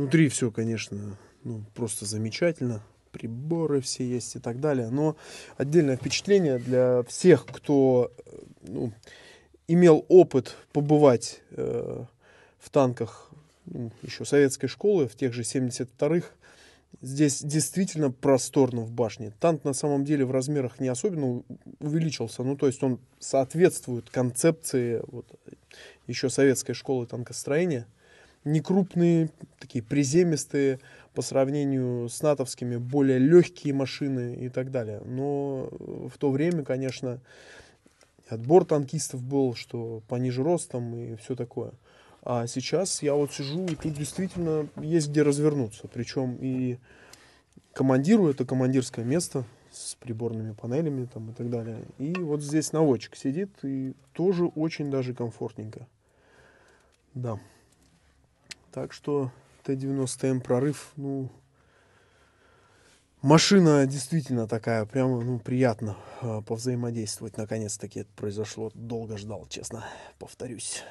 Внутри все, конечно, ну, просто замечательно. Приборы все есть и так далее. Но отдельное впечатление для всех, кто ну, имел опыт побывать э, в танках ну, еще советской школы, в тех же 72-х, Здесь действительно просторно в башне. Танк на самом деле в размерах не особенно увеличился. Ну, то есть он соответствует концепции вот, еще советской школы танкостроения – некрупные, такие приземистые, по сравнению с натовскими, более легкие машины и так далее. Но э, в то время, конечно, отбор танкистов был, что пониже ростом и все такое. А сейчас я вот сижу, и тут действительно есть где развернуться. Причем и командиру, это командирское место с приборными панелями там и так далее. И вот здесь наводчик сидит, и тоже очень даже комфортненько. Да. Так что Т-90М прорыв, ну, машина действительно такая, прямо, ну, приятно э, повзаимодействовать. Наконец-таки это произошло. Долго ждал, честно, повторюсь.